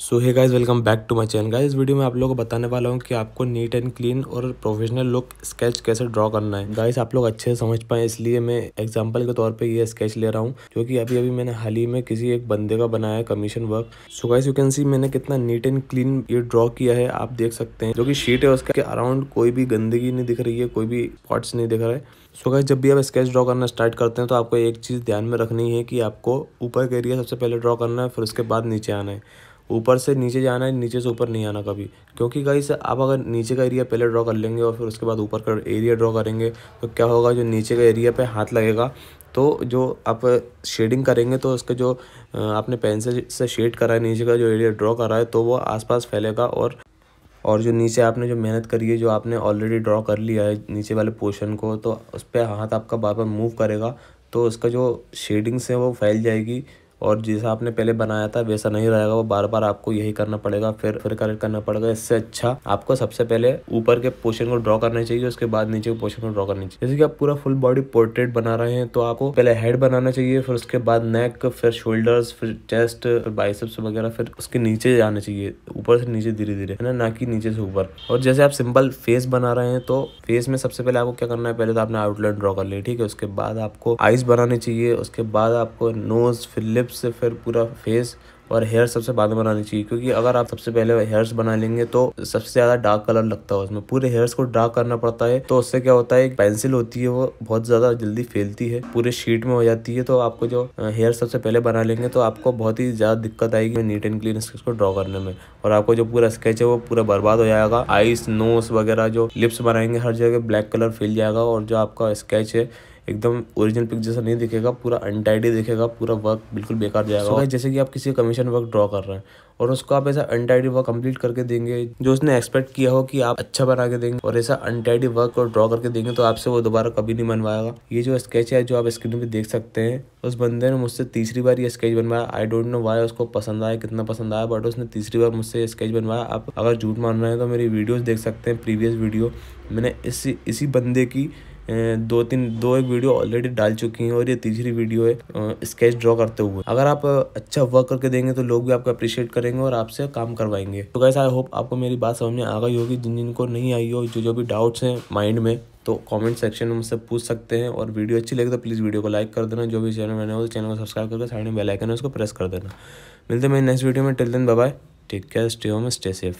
so hi guys welcome back to my channel guys video में आप लोगों को बताने वाला हूँ कि आपको नीट एंड क्लीन और प्रोफेशनल लुक स्केच कैसे ड्रॉ करना है गाइस आप लोग अच्छे से समझ पाए इसलिए मैं एग्जांपल के तौर पे ये स्केच ले रहा हूँ जो कि अभी अभी मैंने हाल ही में किसी एक बंदे का बनाया है commission work so guys you can see मैंने कितना नीट एंड क्लीन ये ड्रॉ किया है आप देख सकते हैं जो कि शीट है उसके अराउंड कोई भी गंदगी नहीं दिख रही है कोई भी पॉट्स नहीं दिख रहा है सो गाइज जब भी आप स्केच ड्रॉ करना स्टार्ट करते हैं तो आपको एक चीज़ ध्यान में रखनी है कि आपको ऊपर का एरिया सबसे पहले ड्रॉ करना है फिर उसके बाद नीचे आना है ऊपर से नीचे जाना है नीचे से ऊपर नहीं आना कभी क्योंकि गाइस आप अगर नीचे का एरिया पहले ड्रॉ कर लेंगे और फिर उसके बाद ऊपर का एरिया ड्रॉ करेंगे तो क्या होगा जो नीचे का एरिया पे हाथ लगेगा तो जो आप शेडिंग करेंगे तो उसके जो आपने पेंसिल से शेड करा है नीचे का जो एरिया ड्रॉ करा है तो वो आसपास फैलेगा और और जो नीचे आपने जो मेहनत करी है जो आपने ऑलरेडी ड्रॉ कर लिया है नीचे वाले पोर्शन को तो उस पर हाथ आपका बार बार मूव करेगा तो उसका जो शेडिंग्स है वो फैल जाएगी और जैसा आपने पहले बनाया था वैसा नहीं रहेगा वो बार बार आपको यही करना पड़ेगा फिर फिर कलेक्ट करना पड़ेगा इससे अच्छा आपको सबसे पहले ऊपर के पोर्शन को ड्रॉ करना चाहिए उसके बाद नीचे के पोर्शन को ड्रॉ करना चाहिए जैसे कि आप पूरा फुल बॉडी पोर्ट्रेट बना रहे हैं तो आपको पहले हेड बनाना चाहिए फिर उसके बाद नेक फिर शोल्डर्स फिर चेस्ट फिर बाइसेप्स वगैरह फिर उसके नीचे जाना चाहिए ऊपर से नीचे धीरे धीरे है ना ना कि नीचे से ऊपर और जैसे आप सिंपल फेस बना रहे हैं तो फेस में सबसे पहले आपको क्या करना है पहले तो आपने आउटलाइन ड्रॉ कर ली ठीक है उसके बाद आपको आइज बनानी चाहिए उसके बाद आपको नोज फिर लिप्स सबसे फिर पूरा फेस और हेयर सबसे बाद में बनानी चाहिए क्योंकि अगर आप सबसे पहले हेयर्स बना लेंगे तो सबसे ज़्यादा डार्क कलर लगता है उसमें पूरे हेयर्स को डार्क करना पड़ता है तो उससे क्या होता है एक पेंसिल होती है वो बहुत ज़्यादा जल्दी फैलती है पूरे शीट में हो जाती है तो आपको जो हेयर सबसे पहले बना लेंगे तो आपको बहुत ही ज़्यादा दिक्कत आएगी नीट एंड क्लीन स्केच को ड्रॉ करने में और आपको जो पूरा स्केच है वो पूरा बर्बाद हो जाएगा आइस नोस वगैरह जो लिप्स बनाएंगे हर जगह ब्लैक कलर फैल जाएगा और जो आपका स्केच है एकदम ओरिजिनल पिक जैसा नहीं दिखेगा पूरा अनटाइडी दिखेगा पूरा वर्क बिल्कुल बेकार जाएगा so जैसे कि आप किसी कमीशन वर्क ड्रॉ कर रहे हैं और उसको आप ऐसा अनटाइडी वर्क कंप्लीट करके देंगे जो उसने एक्सपेक्ट किया हो कि आप अच्छा बना के देंगे और ऐसा अनटाइडी वर्क और ड्रॉ करके देंगे तो आपसे वो दोबारा कभी नहीं बनवाएगा ये जो स्केच है जो आप स्क्रीन पर देख सकते हैं उस बंदे ने मुझसे तीसरी बार ये स्केच बनवाया आई डोंट नो वाई उसको पसंद आया कितना पसंद आया बट उसने तीसरी बार मुझसे स्केच बनवाया आप अगर झूठ मान रहे हैं तो मेरी वीडियोज देख सकते हैं प्रीवियस वीडियो मैंने इसी इसी बंदे की दो तीन दो एक वीडियो ऑलरेडी डाल चुकी हैं और ये तीसरी वीडियो है स्केच ड्रॉ करते हुए अगर आप अच्छा वर्क करके देंगे तो लोग भी आपको अप्रिशिएट करेंगे और आपसे काम करवाएंगे तो कैसे आई होप आपको मेरी बात समझ में आ गई होगी जिन जिनको नहीं आई हो जो जो भी डाउट्स हैं माइंड में तो कमेंट सेक्शन में मुझसे पूछ सकते हैं और वीडियो अच्छी लगे तो प्लीज़ वीडियो को लाइक कर देना जो भी चैनल मैंने हो चैनल को सब्सक्राइब करके साइड में बेल आइकन है उसको प्रेस कर देना मिलते हैं मेरी नेक्स्ट वीडियो में till then bye take care stay home stay safe